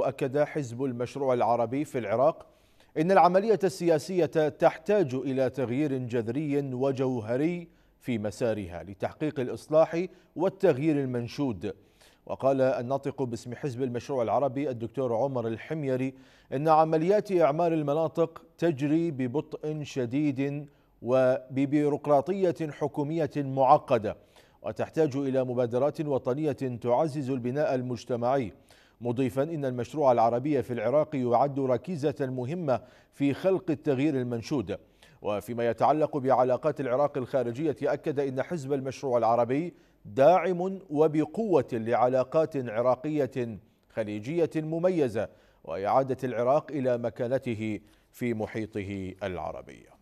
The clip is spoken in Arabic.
وأكد حزب المشروع العربي في العراق إن العملية السياسية تحتاج إلى تغيير جذري وجوهري في مسارها لتحقيق الإصلاح والتغيير المنشود وقال الناطق باسم حزب المشروع العربي الدكتور عمر الحميري إن عمليات إعمار المناطق تجري ببطء شديد وببيروقراطية حكومية معقدة وتحتاج إلى مبادرات وطنية تعزز البناء المجتمعي مضيفا إن المشروع العربي في العراق يعد ركيزة مهمة في خلق التغيير المنشود وفيما يتعلق بعلاقات العراق الخارجية أكد إن حزب المشروع العربي داعم وبقوة لعلاقات عراقية خليجية مميزة وإعادة العراق إلى مكانته في محيطه العربي